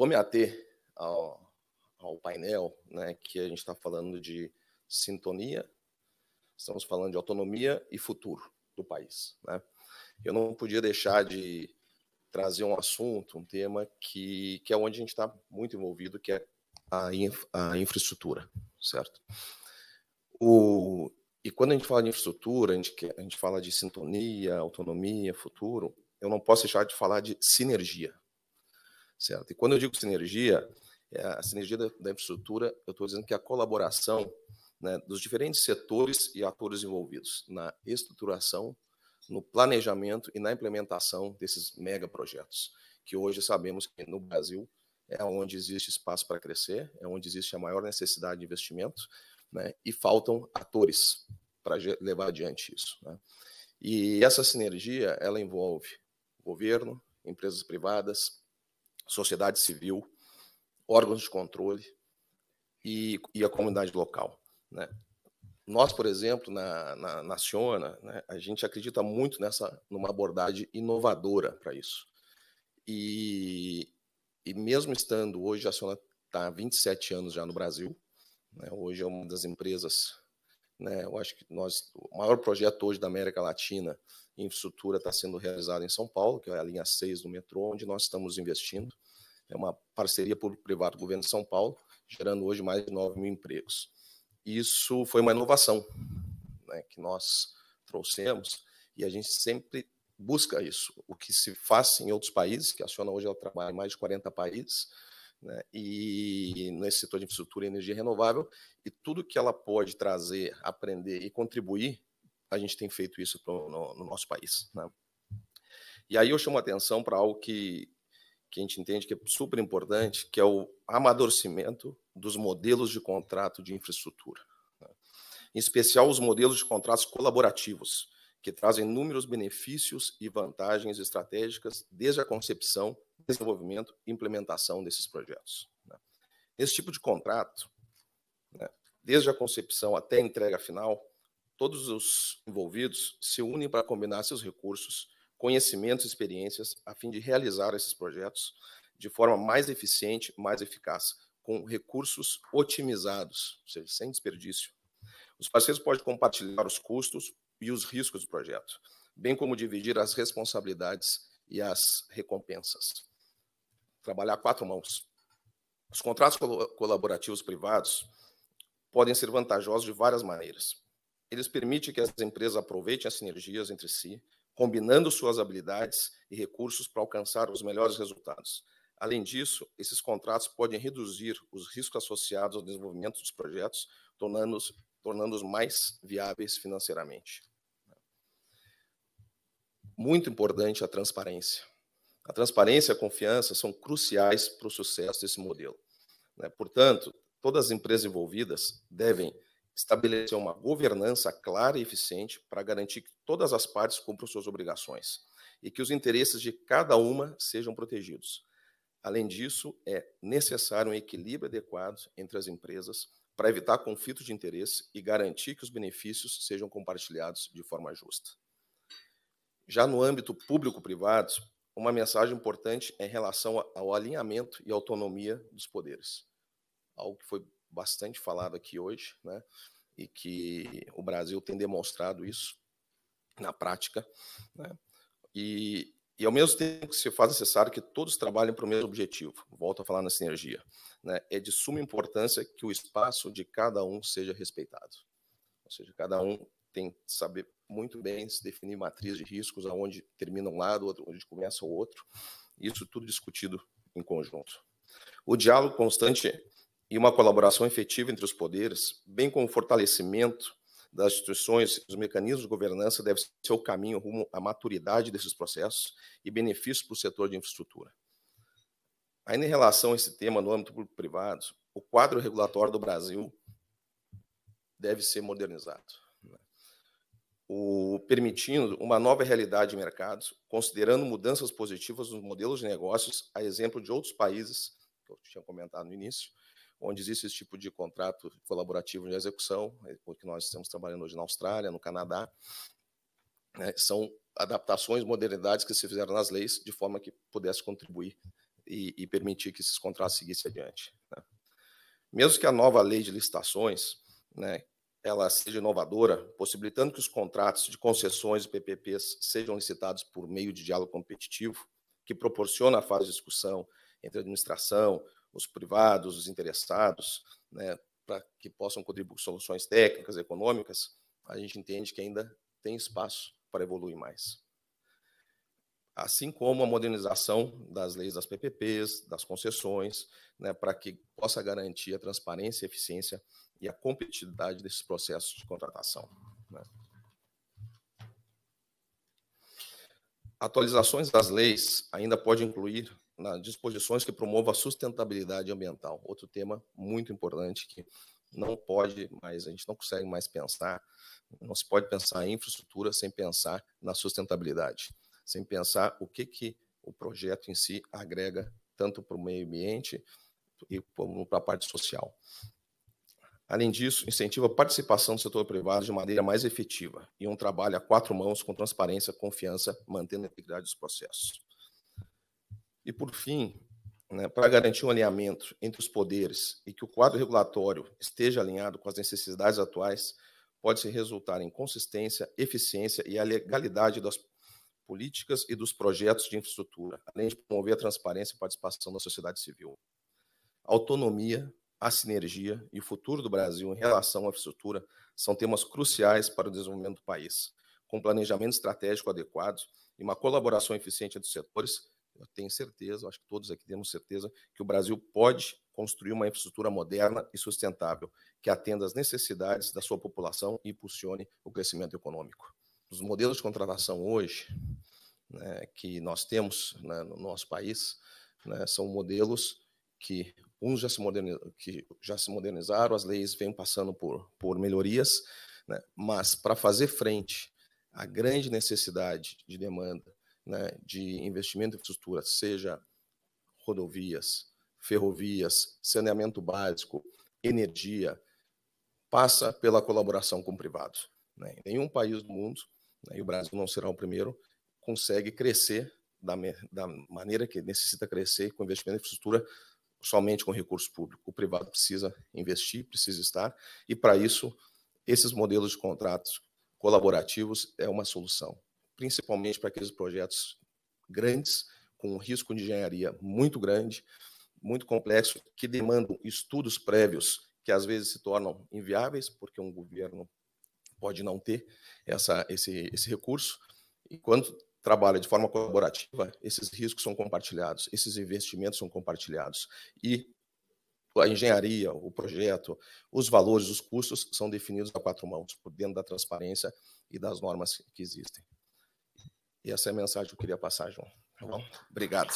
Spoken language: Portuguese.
vou me ater ao, ao painel, né, que a gente está falando de sintonia, estamos falando de autonomia e futuro do país. Né? Eu não podia deixar de trazer um assunto, um tema que, que é onde a gente está muito envolvido, que é a, a infraestrutura, certo? O, e quando a gente fala de infraestrutura, a gente, a gente fala de sintonia, autonomia, futuro, eu não posso deixar de falar de sinergia certo? E quando eu digo sinergia, é, a sinergia da, da infraestrutura, eu estou dizendo que a colaboração né, dos diferentes setores e atores envolvidos na estruturação, no planejamento e na implementação desses megaprojetos, que hoje sabemos que no Brasil é onde existe espaço para crescer, é onde existe a maior necessidade de investimento, né, e faltam atores para levar adiante isso. Né? E essa sinergia, ela envolve governo, empresas privadas, sociedade civil, órgãos de controle e, e a comunidade local. Né? Nós, por exemplo, na, na, na Ciona, né, a gente acredita muito nessa numa abordagem inovadora para isso. E, e mesmo estando hoje, a Ciona está há 27 anos já no Brasil, né, hoje é uma das empresas, né, eu acho que nós, o maior projeto hoje da América Latina em infraestrutura está sendo realizado em São Paulo, que é a linha 6 do metrô, onde nós estamos investindo. É uma parceria público-privado do governo de São Paulo, gerando hoje mais de 9 mil empregos. Isso foi uma inovação né, que nós trouxemos e a gente sempre busca isso. O que se faz em outros países, que aciona hoje ela trabalha em mais de 40 países, né, e nesse setor de infraestrutura e energia renovável, e tudo que ela pode trazer, aprender e contribuir, a gente tem feito isso pro, no, no, nosso país. Né? E aí eu chamo a atenção para algo que, que a gente entende que é super importante, que é o amadurecimento dos modelos de contrato de infraestrutura. Né? Em especial, os modelos de contratos colaborativos, que trazem inúmeros benefícios e vantagens estratégicas desde a concepção, desenvolvimento e implementação desses projetos. Nesse né? Esse tipo de contrato, né, desde a concepção até a entrega final, todos os envolvidos se unem para combinar seus recursos conhecimentos e experiências a fim de realizar esses projetos de forma mais eficiente, mais eficaz, com recursos otimizados, ou seja, sem desperdício. Os parceiros podem compartilhar os custos e os riscos do projeto, bem como dividir as responsabilidades e as recompensas. Trabalhar quatro mãos. Os contratos colaborativos privados podem ser vantajosos de várias maneiras. Eles permitem que as empresas aproveitem as sinergias entre si combinando suas habilidades e recursos para alcançar os melhores resultados. Além disso, esses contratos podem reduzir os riscos associados ao desenvolvimento dos projetos, tornando-os tornando mais viáveis financeiramente. Muito importante a transparência. A transparência e a confiança são cruciais para o sucesso desse modelo. Né? Portanto, todas as empresas envolvidas devem estabelecer uma governança clara e eficiente para garantir que todas as partes cumpram suas obrigações e que os interesses de cada uma sejam protegidos. Além disso, é necessário um equilíbrio adequado entre as empresas para evitar conflitos de interesse e garantir que os benefícios sejam compartilhados de forma justa. Já no âmbito público-privado, uma mensagem importante é em relação ao alinhamento e autonomia dos poderes, algo que foi bastante falado aqui hoje, né? E que o Brasil tem demonstrado isso na prática, né? E, e ao mesmo tempo que se faz necessário que todos trabalhem para o mesmo objetivo, volto a falar na sinergia, né? É de suma importância que o espaço de cada um seja respeitado. Ou seja, cada um tem que saber muito bem se definir matriz de riscos, aonde termina um lado, onde começa o outro. Isso tudo discutido em conjunto. O diálogo constante e uma colaboração efetiva entre os poderes, bem como o fortalecimento das instituições, dos mecanismos de governança deve ser o caminho rumo à maturidade desses processos e benefícios para o setor de infraestrutura. Ainda em relação a esse tema no âmbito privado, o quadro regulatório do Brasil deve ser modernizado, né? o, permitindo uma nova realidade de mercado, considerando mudanças positivas nos modelos de negócios, a exemplo de outros países, que eu tinha comentado no início, onde existe esse tipo de contrato colaborativo de execução, é, o que nós estamos trabalhando hoje na Austrália, no Canadá, né, são adaptações, modernidades que se fizeram nas leis de forma que pudesse contribuir e, e permitir que esses contratos seguissem adiante. Né. Mesmo que a nova lei de licitações, né, ela seja inovadora, possibilitando que os contratos de concessões e PPPs sejam licitados por meio de diálogo competitivo, que proporciona a fase de discussão entre administração, os privados, os interessados, né, para que possam contribuir com soluções técnicas, econômicas, a gente entende que ainda tem espaço para evoluir mais. Assim como a modernização das leis das PPPs, das concessões, né, para que possa garantir a transparência, a eficiência e a competitividade desses processos de contratação. Né. Atualizações das leis ainda pode incluir nas disposições que promovam a sustentabilidade ambiental. Outro tema muito importante que não pode mais, a gente não consegue mais pensar, não se pode pensar em infraestrutura sem pensar na sustentabilidade, sem pensar o que, que o projeto em si agrega tanto para o meio ambiente e para a parte social. Além disso, incentiva a participação do setor privado de maneira mais efetiva e um trabalho a quatro mãos com transparência, confiança, mantendo a integridade dos processos. E, por fim, né, para garantir um alinhamento entre os poderes e que o quadro regulatório esteja alinhado com as necessidades atuais, pode-se resultar em consistência, eficiência e a legalidade das políticas e dos projetos de infraestrutura, além de promover a transparência e participação da sociedade civil. Autonomia a sinergia e o futuro do Brasil em relação à infraestrutura são temas cruciais para o desenvolvimento do país. Com um planejamento estratégico adequado e uma colaboração eficiente entre os setores, eu tenho certeza, acho que todos aqui temos certeza, que o Brasil pode construir uma infraestrutura moderna e sustentável, que atenda às necessidades da sua população e impulsione o crescimento econômico. Os modelos de contratação hoje né, que nós temos né, no nosso país né, são modelos que Uns já se, que já se modernizaram, as leis vêm passando por, por melhorias, né? mas para fazer frente à grande necessidade de demanda né, de investimento em infraestrutura, seja rodovias, ferrovias, saneamento básico, energia, passa pela colaboração com o privado. Né? Nenhum país do mundo, né, e o Brasil não será o primeiro, consegue crescer da, da maneira que necessita crescer com investimento em infraestrutura somente com recurso público. O privado precisa investir, precisa estar, e para isso, esses modelos de contratos colaborativos é uma solução, principalmente para aqueles projetos grandes, com um risco de engenharia muito grande, muito complexo, que demandam estudos prévios que às vezes se tornam inviáveis, porque um governo pode não ter essa, esse, esse recurso. E quando trabalha de forma colaborativa, esses riscos são compartilhados, esses investimentos são compartilhados. E a engenharia, o projeto, os valores, os custos são definidos a quatro mãos, por dentro da transparência e das normas que existem. E essa é a mensagem que eu queria passar, João. Tá bom? Obrigado.